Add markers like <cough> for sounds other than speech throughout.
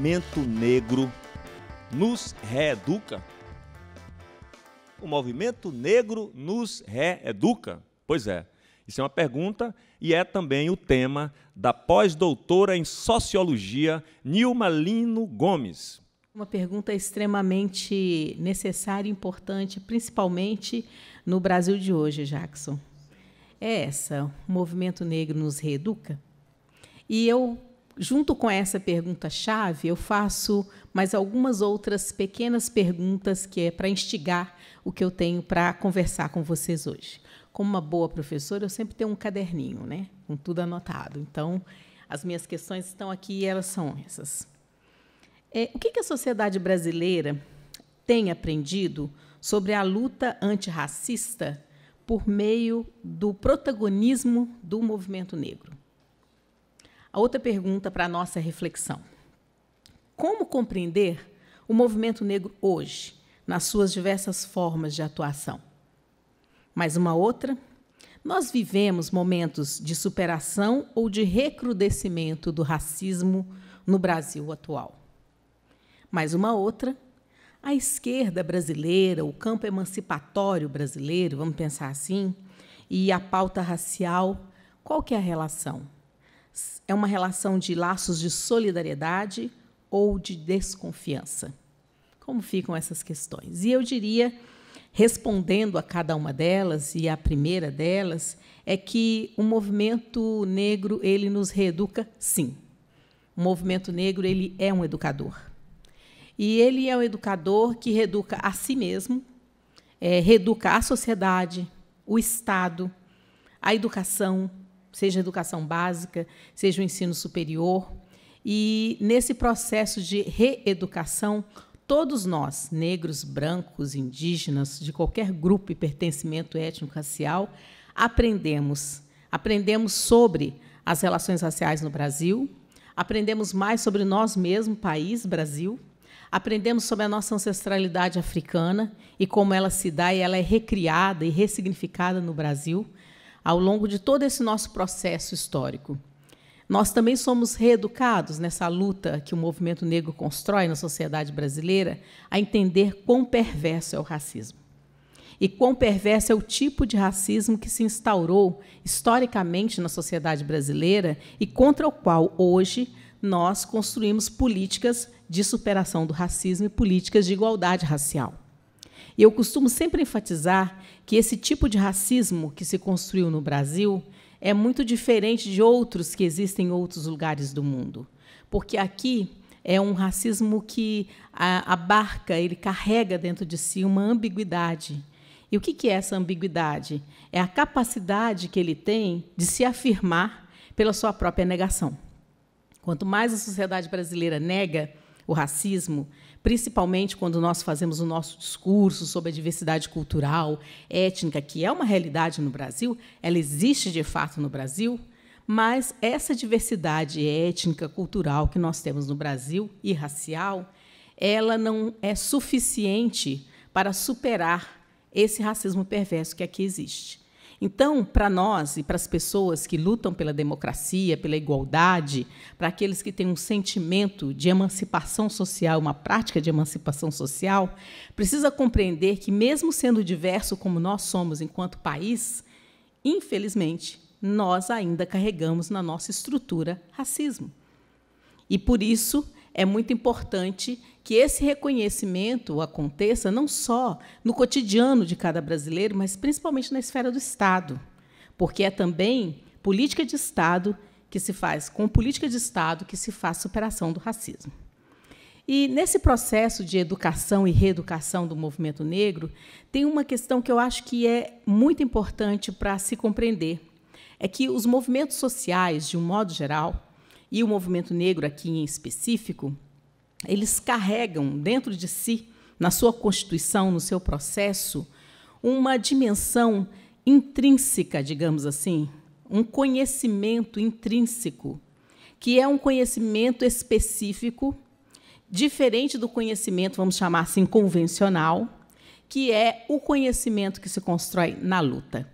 movimento negro nos reeduca? O movimento negro nos reeduca? Pois é, isso é uma pergunta e é também o tema da pós-doutora em sociologia Nilma Lino Gomes. Uma pergunta extremamente necessária e importante, principalmente no Brasil de hoje, Jackson. É essa: o movimento negro nos reeduca? E eu junto com essa pergunta-chave, eu faço mais algumas outras pequenas perguntas que é para instigar o que eu tenho para conversar com vocês hoje. Como uma boa professora, eu sempre tenho um caderninho, né? Com tudo anotado. Então, as minhas questões estão aqui e elas são essas. É, o que, que a sociedade brasileira tem aprendido sobre a luta antirracista por meio do protagonismo do movimento negro? A outra pergunta para a nossa reflexão: Como compreender o movimento negro hoje, nas suas diversas formas de atuação? Mais uma outra. Nós vivemos momentos de superação ou de recrudescimento do racismo no Brasil atual. Mais uma outra. A esquerda brasileira, o campo emancipatório brasileiro, vamos pensar assim, e a pauta racial, qual que é a relação? é uma relação de laços de solidariedade ou de desconfiança? Como ficam essas questões? E eu diria, respondendo a cada uma delas e a primeira delas, é que o movimento negro ele nos reeduca, sim. O movimento negro ele é um educador. E ele é um educador que reeduca a si mesmo, é, reeduca a sociedade, o Estado, a educação, seja educação básica, seja o ensino superior. E nesse processo de reeducação, todos nós, negros, brancos, indígenas, de qualquer grupo e pertencimento étnico-racial, aprendemos. Aprendemos sobre as relações raciais no Brasil, aprendemos mais sobre nós mesmos, país Brasil, aprendemos sobre a nossa ancestralidade africana e como ela se dá e ela é recriada e ressignificada no Brasil ao longo de todo esse nosso processo histórico. Nós também somos reeducados nessa luta que o movimento negro constrói na sociedade brasileira a entender quão perverso é o racismo. E quão perverso é o tipo de racismo que se instaurou historicamente na sociedade brasileira e contra o qual hoje nós construímos políticas de superação do racismo e políticas de igualdade racial. E eu costumo sempre enfatizar que esse tipo de racismo que se construiu no Brasil é muito diferente de outros que existem em outros lugares do mundo. Porque aqui é um racismo que abarca, ele carrega dentro de si uma ambiguidade. E o que é essa ambiguidade? É a capacidade que ele tem de se afirmar pela sua própria negação. Quanto mais a sociedade brasileira nega o racismo, principalmente quando nós fazemos o nosso discurso sobre a diversidade cultural, étnica, que é uma realidade no Brasil, ela existe de fato no Brasil, mas essa diversidade étnica, cultural que nós temos no Brasil e racial, ela não é suficiente para superar esse racismo perverso que aqui existe. Então, para nós e para as pessoas que lutam pela democracia, pela igualdade, para aqueles que têm um sentimento de emancipação social, uma prática de emancipação social, precisa compreender que, mesmo sendo diverso como nós somos enquanto país, infelizmente, nós ainda carregamos na nossa estrutura racismo. E por isso é muito importante que esse reconhecimento aconteça não só no cotidiano de cada brasileiro, mas principalmente na esfera do Estado, porque é também política de Estado que se faz, com política de Estado que se faz superação do racismo. E nesse processo de educação e reeducação do movimento negro, tem uma questão que eu acho que é muito importante para se compreender. É que os movimentos sociais, de um modo geral, e o movimento negro aqui em específico, eles carregam dentro de si, na sua constituição, no seu processo, uma dimensão intrínseca, digamos assim, um conhecimento intrínseco, que é um conhecimento específico, diferente do conhecimento, vamos chamar assim, convencional, que é o conhecimento que se constrói na luta.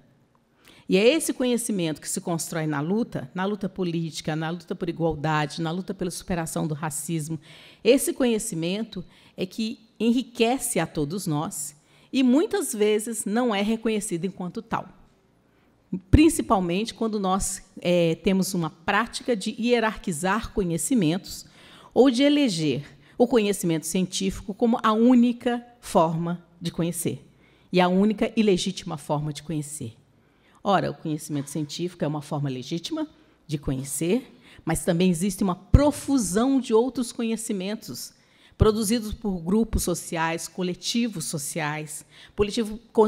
E é esse conhecimento que se constrói na luta, na luta política, na luta por igualdade, na luta pela superação do racismo, esse conhecimento é que enriquece a todos nós e muitas vezes não é reconhecido enquanto tal. Principalmente quando nós é, temos uma prática de hierarquizar conhecimentos ou de eleger o conhecimento científico como a única forma de conhecer e a única e legítima forma de conhecer. Ora, o conhecimento científico é uma forma legítima de conhecer, mas também existe uma profusão de outros conhecimentos produzidos por grupos sociais, coletivos sociais,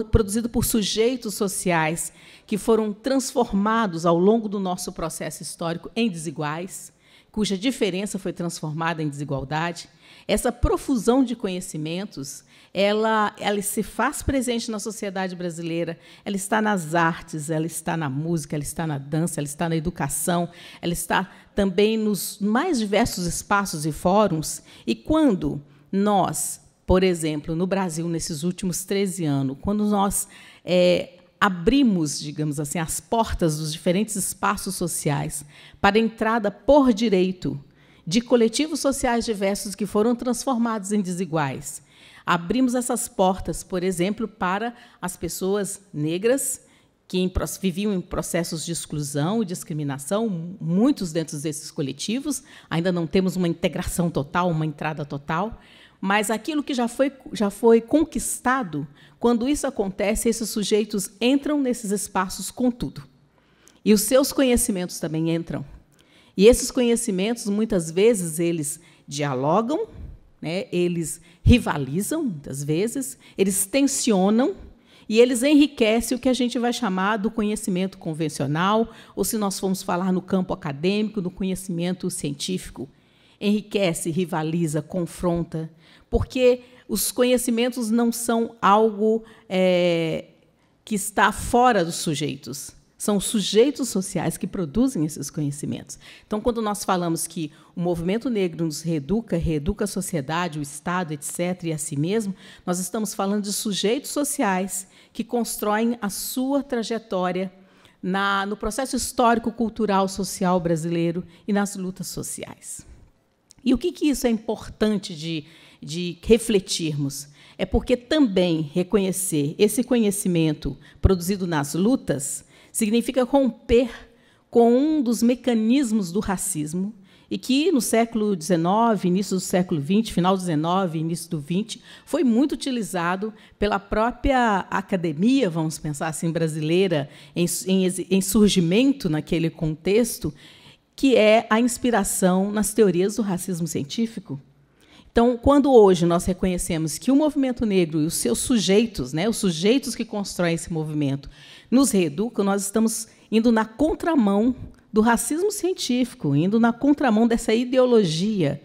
produzido por sujeitos sociais que foram transformados ao longo do nosso processo histórico em desiguais, cuja diferença foi transformada em desigualdade essa profusão de conhecimentos, ela, ela se faz presente na sociedade brasileira, ela está nas artes, ela está na música, ela está na dança, ela está na educação, ela está também nos mais diversos espaços e fóruns. E quando nós, por exemplo, no Brasil, nesses últimos 13 anos, quando nós é, abrimos, digamos assim, as portas dos diferentes espaços sociais para a entrada por direito de coletivos sociais diversos que foram transformados em desiguais. Abrimos essas portas, por exemplo, para as pessoas negras que viviam em processos de exclusão e discriminação, muitos dentro desses coletivos. Ainda não temos uma integração total, uma entrada total, mas aquilo que já foi, já foi conquistado, quando isso acontece, esses sujeitos entram nesses espaços com tudo. E os seus conhecimentos também entram, e esses conhecimentos, muitas vezes, eles dialogam, né? eles rivalizam, muitas vezes, eles tensionam e eles enriquecem o que a gente vai chamar do conhecimento convencional, ou se nós formos falar no campo acadêmico, do conhecimento científico. Enriquece, rivaliza, confronta, porque os conhecimentos não são algo é, que está fora dos sujeitos. São os sujeitos sociais que produzem esses conhecimentos. Então, quando nós falamos que o movimento negro nos reeduca, reeduca a sociedade, o Estado, etc., e a si mesmo, nós estamos falando de sujeitos sociais que constroem a sua trajetória na, no processo histórico, cultural, social brasileiro e nas lutas sociais. E o que, que isso é importante de, de refletirmos? É porque também reconhecer esse conhecimento produzido nas lutas significa romper com um dos mecanismos do racismo e que no século XIX, início do século XX, final do XIX, início do XX, foi muito utilizado pela própria academia, vamos pensar assim, brasileira, em, em, em surgimento naquele contexto, que é a inspiração nas teorias do racismo científico. Então, quando hoje nós reconhecemos que o movimento negro e os seus sujeitos, né, os sujeitos que constroem esse movimento, nos reeducam, nós estamos indo na contramão do racismo científico, indo na contramão dessa ideologia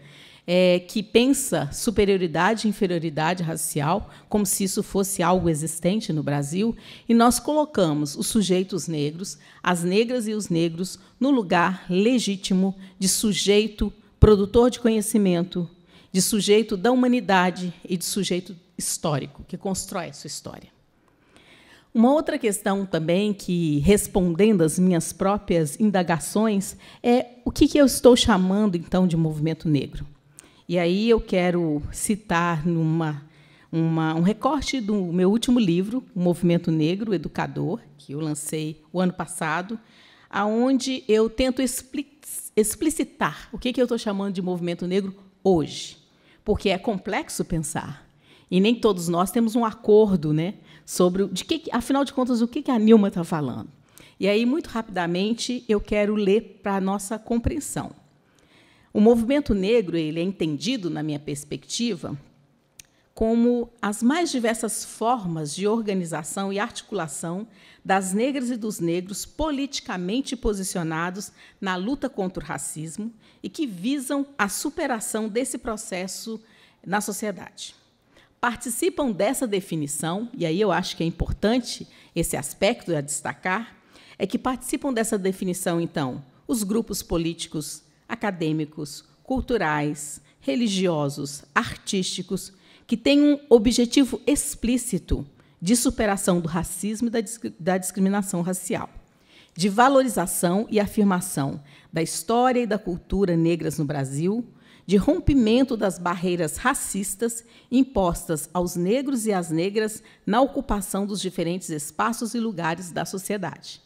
é, que pensa superioridade e inferioridade racial, como se isso fosse algo existente no Brasil, e nós colocamos os sujeitos negros, as negras e os negros, no lugar legítimo de sujeito produtor de conhecimento, de sujeito da humanidade e de sujeito histórico, que constrói sua história. Uma outra questão também que, respondendo às minhas próprias indagações, é o que, que eu estou chamando, então, de movimento negro. E aí eu quero citar numa, uma, um recorte do meu último livro, O Movimento Negro Educador, que eu lancei o ano passado, aonde eu tento explicitar o que, que eu estou chamando de movimento negro hoje, porque é complexo pensar. E nem todos nós temos um acordo né, sobre, de que, afinal de contas, o que, a Nilma está falando. E aí, muito rapidamente, eu quero ler para a nossa compreensão. O movimento negro ele é entendido, na minha perspectiva, como as mais diversas formas de organização e articulação das negras e dos negros politicamente posicionados na luta contra o racismo e que visam a superação desse processo na sociedade participam dessa definição, e aí eu acho que é importante esse aspecto a destacar, é que participam dessa definição, então, os grupos políticos, acadêmicos, culturais, religiosos, artísticos, que têm um objetivo explícito de superação do racismo e da, da discriminação racial, de valorização e afirmação da história e da cultura negras no Brasil de rompimento das barreiras racistas impostas aos negros e às negras na ocupação dos diferentes espaços e lugares da sociedade.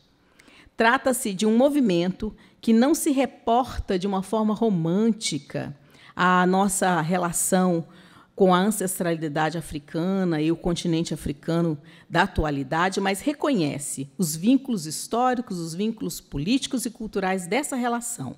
Trata-se de um movimento que não se reporta de uma forma romântica à nossa relação com a ancestralidade africana e o continente africano da atualidade, mas reconhece os vínculos históricos, os vínculos políticos e culturais dessa relação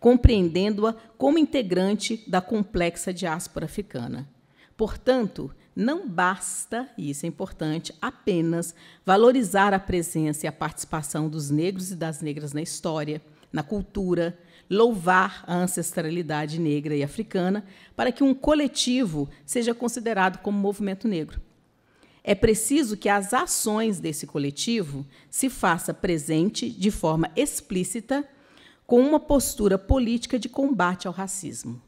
compreendendo-a como integrante da complexa diáspora africana. Portanto, não basta, e isso é importante, apenas valorizar a presença e a participação dos negros e das negras na história, na cultura, louvar a ancestralidade negra e africana para que um coletivo seja considerado como movimento negro. É preciso que as ações desse coletivo se faça presente de forma explícita com uma postura política de combate ao racismo.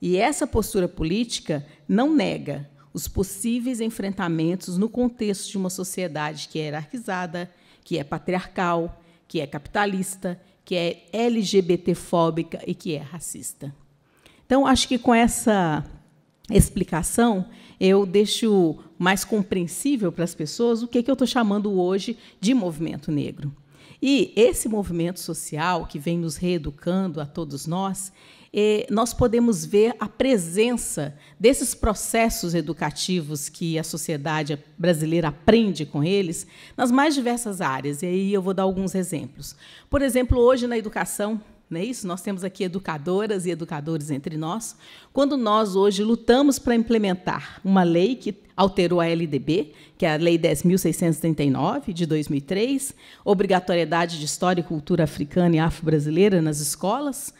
E essa postura política não nega os possíveis enfrentamentos no contexto de uma sociedade que é hierarquizada, que é patriarcal, que é capitalista, que é LGBTfóbica e que é racista. Então, acho que com essa explicação, eu deixo mais compreensível para as pessoas o que, é que eu estou chamando hoje de movimento negro. E esse movimento social que vem nos reeducando a todos nós, é, nós podemos ver a presença desses processos educativos que a sociedade brasileira aprende com eles nas mais diversas áreas. E aí eu vou dar alguns exemplos. Por exemplo, hoje na educação, não é isso? Nós temos aqui educadoras e educadores entre nós. Quando nós hoje lutamos para implementar uma lei que alterou a LDB, que é a Lei 10.639 de 2003, obrigatoriedade de história e cultura africana e afro-brasileira nas escolas,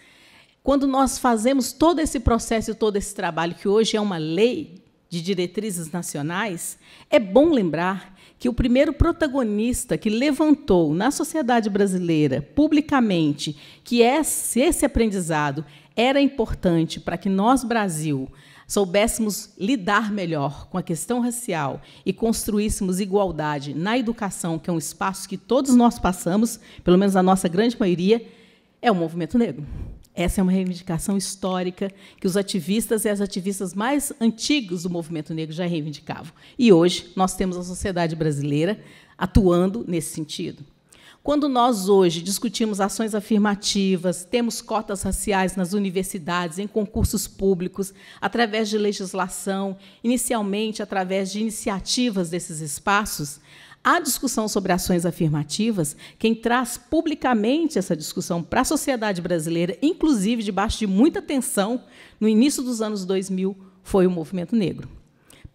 quando nós fazemos todo esse processo e todo esse trabalho que hoje é uma lei de diretrizes nacionais, é bom lembrar que o primeiro protagonista que levantou na sociedade brasileira, publicamente, que é esse, aprendizado era importante para que nós, Brasil, soubéssemos lidar melhor com a questão racial e construíssemos igualdade na educação, que é um espaço que todos nós passamos, pelo menos a nossa grande maioria, é o movimento negro. Essa é uma reivindicação histórica que os ativistas e as ativistas mais antigos do movimento negro já reivindicavam. E hoje nós temos a sociedade brasileira atuando nesse sentido. Quando nós hoje discutimos ações afirmativas, temos cotas raciais nas universidades, em concursos públicos, através de legislação, inicialmente através de iniciativas desses espaços, a discussão sobre ações afirmativas, quem traz publicamente essa discussão para a sociedade brasileira, inclusive debaixo de muita tensão, no início dos anos 2000, foi o movimento negro.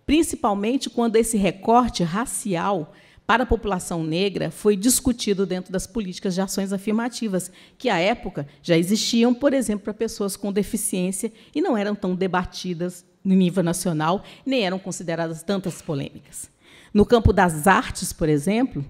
Principalmente quando esse recorte racial para a população negra foi discutido dentro das políticas de ações afirmativas, que à época já existiam, por exemplo, para pessoas com deficiência e não eram tão debatidas no nível nacional, nem eram consideradas tantas polêmicas. No campo das artes, por exemplo,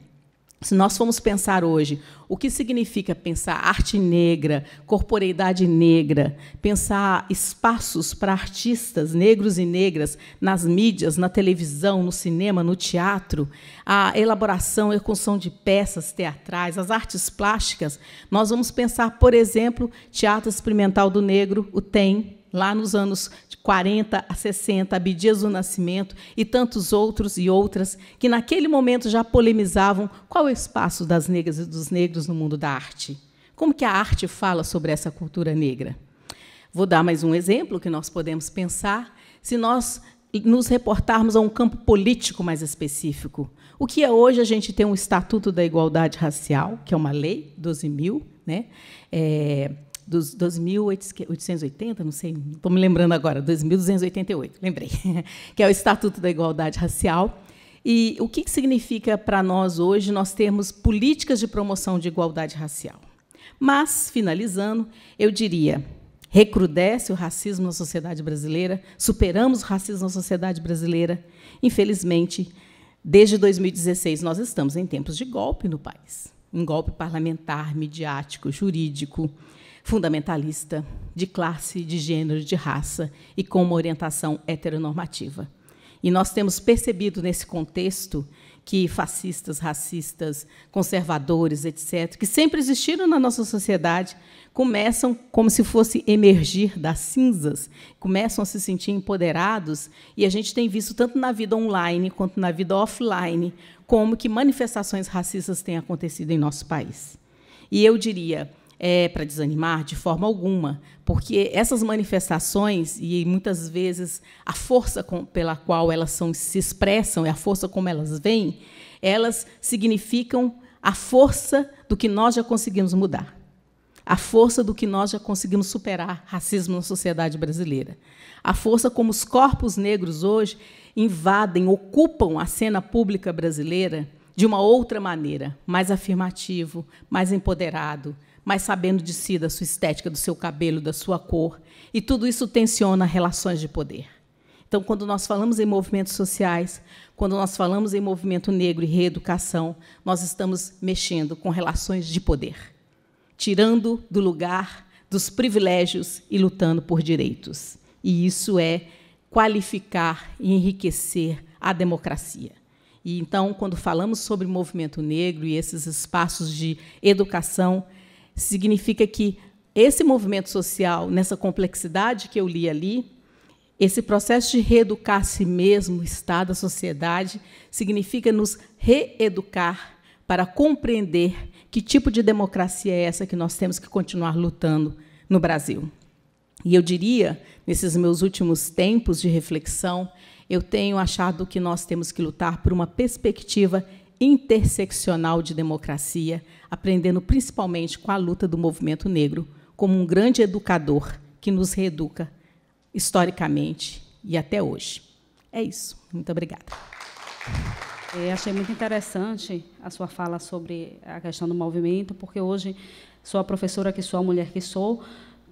se nós formos pensar hoje o que significa pensar arte negra, corporeidade negra, pensar espaços para artistas negros e negras nas mídias, na televisão, no cinema, no teatro, a elaboração e construção de peças teatrais, as artes plásticas, nós vamos pensar, por exemplo, Teatro Experimental do Negro, o TEM, lá nos anos 40 a 60, Abdias do Nascimento e tantos outros e outras que naquele momento já polemizavam qual é o espaço das negras e dos negros no mundo da arte. Como que a arte fala sobre essa cultura negra? Vou dar mais um exemplo que nós podemos pensar se nós nos reportarmos a um campo político mais específico. O que é hoje a gente tem um Estatuto da Igualdade Racial, que é uma lei, 12 mil, né? É, dos 2.880, não sei, estou me lembrando agora, 2.288, lembrei, <laughs> que é o Estatuto da Igualdade Racial. E o que significa para nós hoje nós termos políticas de promoção de igualdade racial? Mas, finalizando, eu diria: recrudesce o racismo na sociedade brasileira, superamos o racismo na sociedade brasileira. Infelizmente, desde 2016, nós estamos em tempos de golpe no país um golpe parlamentar, midiático, jurídico fundamentalista, de classe, de gênero, de raça e com uma orientação heteronormativa. E nós temos percebido nesse contexto que fascistas, racistas, conservadores, etc., que sempre existiram na nossa sociedade, começam como se fosse emergir das cinzas, começam a se sentir empoderados, e a gente tem visto tanto na vida online quanto na vida offline como que manifestações racistas têm acontecido em nosso país. E eu diria, é para desanimar de forma alguma, porque essas manifestações e muitas vezes a força com, pela qual elas são, se expressam e a força como elas vêm, elas significam a força do que nós já conseguimos mudar a força do que nós já conseguimos superar racismo na sociedade brasileira. A força como os corpos negros hoje invadem, ocupam a cena pública brasileira de uma outra maneira, mais afirmativo, mais empoderado, mas sabendo de si, da sua estética, do seu cabelo, da sua cor. E tudo isso tensiona relações de poder. Então, quando nós falamos em movimentos sociais, quando nós falamos em movimento negro e reeducação, nós estamos mexendo com relações de poder, tirando do lugar dos privilégios e lutando por direitos. E isso é qualificar e enriquecer a democracia. E então, quando falamos sobre movimento negro e esses espaços de educação, Significa que esse movimento social, nessa complexidade que eu li ali, esse processo de reeducar a si mesmo, o Estado, a sociedade, significa nos reeducar para compreender que tipo de democracia é essa que nós temos que continuar lutando no Brasil. E eu diria, nesses meus últimos tempos de reflexão, eu tenho achado que nós temos que lutar por uma perspectiva interseccional de democracia, aprendendo principalmente com a luta do movimento negro, como um grande educador que nos reeduca historicamente e até hoje. É isso. Muito obrigada. É, achei muito interessante a sua fala sobre a questão do movimento, porque hoje sou a professora que sou, a mulher que sou,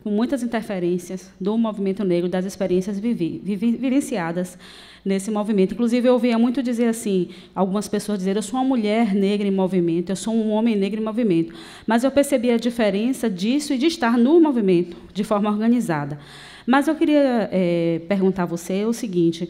com muitas interferências do movimento negro, das experiências vivi, vivi, vivenciadas nesse movimento. Inclusive, eu ouvia muito dizer assim, algumas pessoas dizer, eu sou uma mulher negra em movimento, eu sou um homem negro em movimento. Mas eu percebi a diferença disso e de estar no movimento, de forma organizada. Mas eu queria é, perguntar a você o seguinte,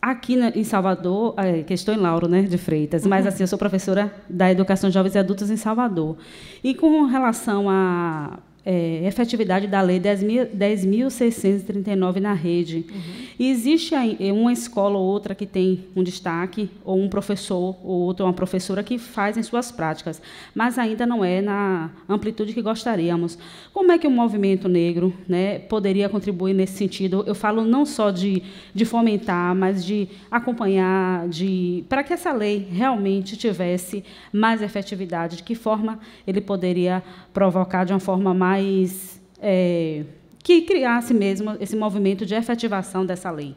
aqui em Salvador, eh, que estou em Lauro, né, de Freitas, mas assim eu sou professora da Educação de Jovens e Adultos em Salvador. E com relação a é, efetividade da Lei 10.639 na rede. Uhum. E existe é, uma escola ou outra que tem um destaque, ou um professor ou outra, uma professora que fazem suas práticas, mas ainda não é na amplitude que gostaríamos. Como é que o movimento negro né, poderia contribuir nesse sentido? Eu falo não só de, de fomentar, mas de acompanhar, de para que essa lei realmente tivesse mais efetividade. De que forma ele poderia provocar de uma forma mais mais é, que criasse mesmo esse movimento de efetivação dessa lei.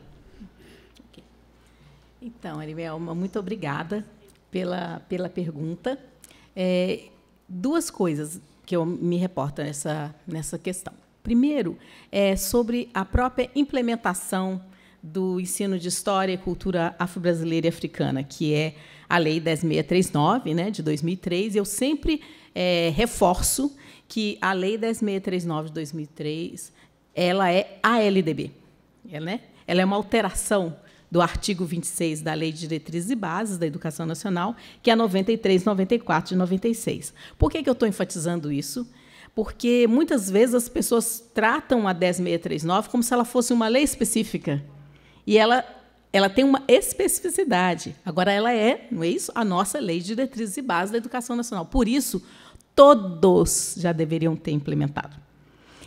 Então, Arimelma, muito obrigada pela, pela pergunta. É, duas coisas que eu me reporto nessa, nessa questão. Primeiro, é sobre a própria implementação do ensino de História e Cultura Afro-Brasileira e Africana, que é a Lei 10.639, né, de 2003. Eu sempre é, reforço que a Lei 10.639 de 2003 ela é a LDB. Ela, é, né? ela é uma alteração do artigo 26 da Lei de Diretrizes e Bases da Educação Nacional, que é a 93, 94 de 96. Por que, que eu estou enfatizando isso? Porque muitas vezes as pessoas tratam a 10639 como se ela fosse uma lei específica. E ela, ela tem uma especificidade. Agora, ela é, não é isso? A nossa Lei de Diretrizes e Bases da Educação Nacional. Por isso, todos já deveriam ter implementado.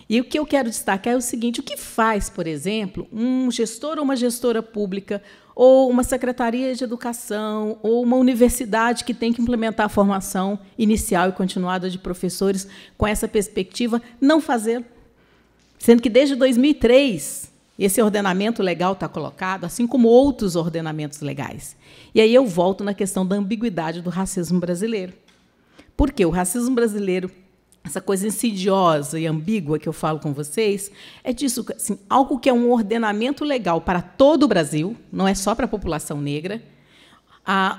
E o que eu quero destacar é o seguinte: o que faz, por exemplo, um gestor ou uma gestora pública, ou uma secretaria de educação, ou uma universidade que tem que implementar a formação inicial e continuada de professores com essa perspectiva, não fazer? Sendo que desde 2003 esse ordenamento legal está colocado, assim como outros ordenamentos legais. E aí eu volto na questão da ambiguidade do racismo brasileiro. Porque o racismo brasileiro, essa coisa insidiosa e ambígua que eu falo com vocês, é disso, assim, algo que é um ordenamento legal para todo o Brasil, não é só para a população negra.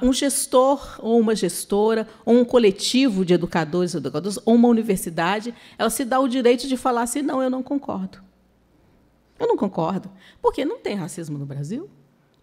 um gestor ou uma gestora, ou um coletivo de educadores ou educadoras, ou uma universidade, ela se dá o direito de falar assim: não, eu não concordo. Eu não concordo. Porque não tem racismo no Brasil.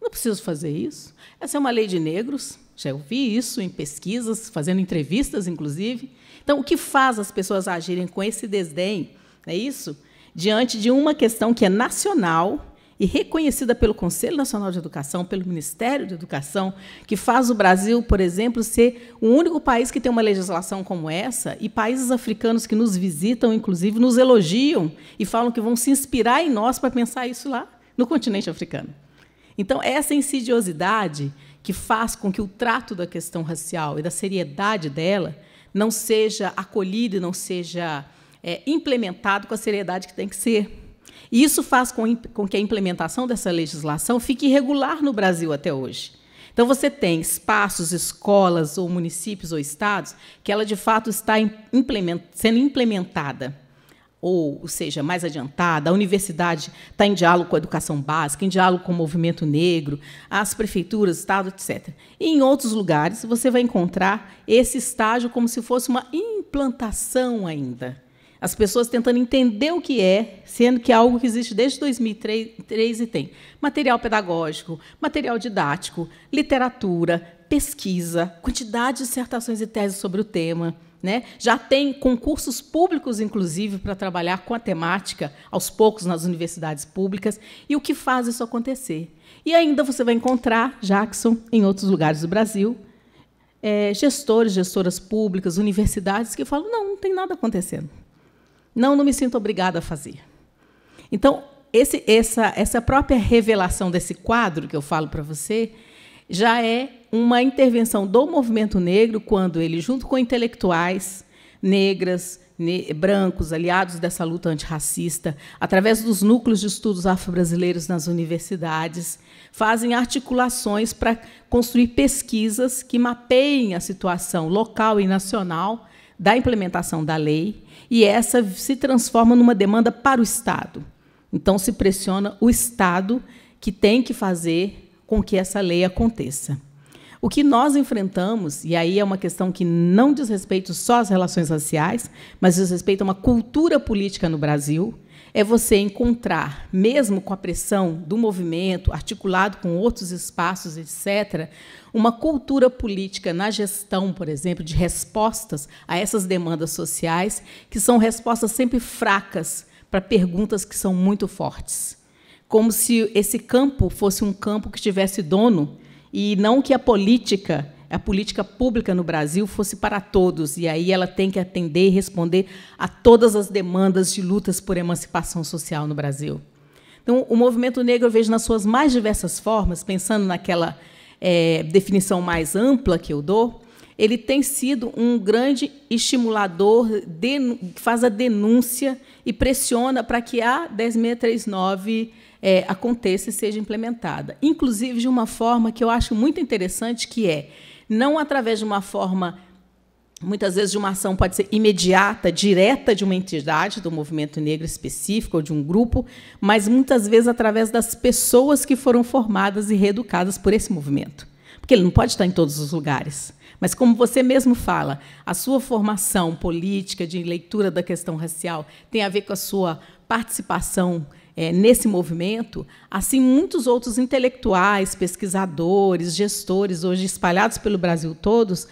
Não preciso fazer isso. Essa é uma lei de negros. Já ouvi isso em pesquisas, fazendo entrevistas, inclusive. Então, o que faz as pessoas agirem com esse desdém, é isso? Diante de uma questão que é nacional e reconhecida pelo Conselho Nacional de Educação, pelo Ministério de Educação, que faz o Brasil, por exemplo, ser o único país que tem uma legislação como essa, e países africanos que nos visitam, inclusive, nos elogiam e falam que vão se inspirar em nós para pensar isso lá, no continente africano. Então, essa insidiosidade que faz com que o trato da questão racial e da seriedade dela não seja acolhido e não seja é, implementado com a seriedade que tem que ser. E isso faz com, com que a implementação dessa legislação fique irregular no Brasil até hoje. Então, você tem espaços, escolas, ou municípios ou estados que ela de fato está implement sendo implementada ou, ou seja, mais adiantada, a universidade está em diálogo com a educação básica, em diálogo com o movimento negro, as prefeituras, Estado, etc. E em outros lugares, você vai encontrar esse estágio como se fosse uma implantação ainda. As pessoas tentando entender o que é, sendo que é algo que existe desde 2003 e tem material pedagógico, material didático, literatura, pesquisa, quantidade de dissertações e teses sobre o tema. Né? Já tem concursos públicos, inclusive, para trabalhar com a temática, aos poucos, nas universidades públicas. E o que faz isso acontecer? E ainda você vai encontrar, Jackson, em outros lugares do Brasil, é, gestores, gestoras públicas, universidades que falam: não, não tem nada acontecendo. Não, não me sinto obrigada a fazer. Então, esse, essa, essa própria revelação desse quadro que eu falo para você já é uma intervenção do movimento negro quando ele, junto com intelectuais negras, ne brancos, aliados dessa luta antirracista, através dos núcleos de estudos afro-brasileiros nas universidades, fazem articulações para construir pesquisas que mapeiem a situação local e nacional da implementação da lei, e essa se transforma numa demanda para o Estado. Então, se pressiona o Estado que tem que fazer com que essa lei aconteça. O que nós enfrentamos, e aí é uma questão que não diz respeito só às relações raciais, mas diz respeito a uma cultura política no Brasil, é você encontrar, mesmo com a pressão do movimento, articulado com outros espaços, etc., uma cultura política na gestão, por exemplo, de respostas a essas demandas sociais, que são respostas sempre fracas para perguntas que são muito fortes. Como se esse campo fosse um campo que tivesse dono e não que a política, a política pública no Brasil fosse para todos, e aí ela tem que atender e responder a todas as demandas de lutas por emancipação social no Brasil. Então, o movimento negro eu vejo nas suas mais diversas formas, pensando naquela é, definição mais ampla que eu dou, ele tem sido um grande estimulador, de, faz a denúncia e pressiona para que a 10639 é, aconteça e seja implementada. Inclusive de uma forma que eu acho muito interessante, que é não através de uma forma muitas vezes de uma ação pode ser imediata, direta de uma entidade do movimento negro específico ou de um grupo, mas muitas vezes através das pessoas que foram formadas e reeducadas por esse movimento. Porque ele não pode estar em todos os lugares. Mas como você mesmo fala, a sua formação política de leitura da questão racial tem a ver com a sua participação é, nesse movimento, assim muitos outros intelectuais, pesquisadores, gestores, hoje espalhados pelo Brasil todos,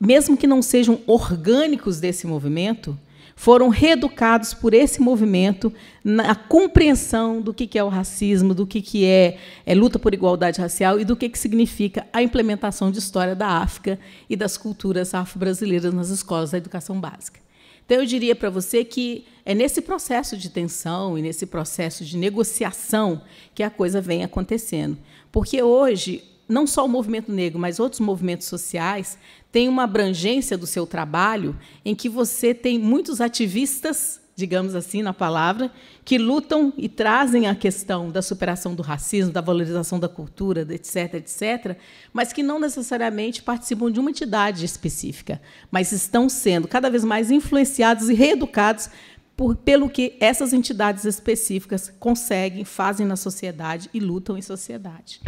mesmo que não sejam orgânicos desse movimento, foram reeducados por esse movimento na compreensão do que é o racismo, do que é, é luta por igualdade racial e do que, que significa a implementação de história da África e das culturas afro-brasileiras nas escolas da educação básica. Então, eu diria para você que é nesse processo de tensão e nesse processo de negociação que a coisa vem acontecendo. Porque hoje, não só o movimento negro, mas outros movimentos sociais têm uma abrangência do seu trabalho em que você tem muitos ativistas digamos assim, na palavra, que lutam e trazem a questão da superação do racismo, da valorização da cultura, etc., etc., mas que não necessariamente participam de uma entidade específica, mas estão sendo cada vez mais influenciados e reeducados por, pelo que essas entidades específicas conseguem, fazem na sociedade e lutam em sociedade.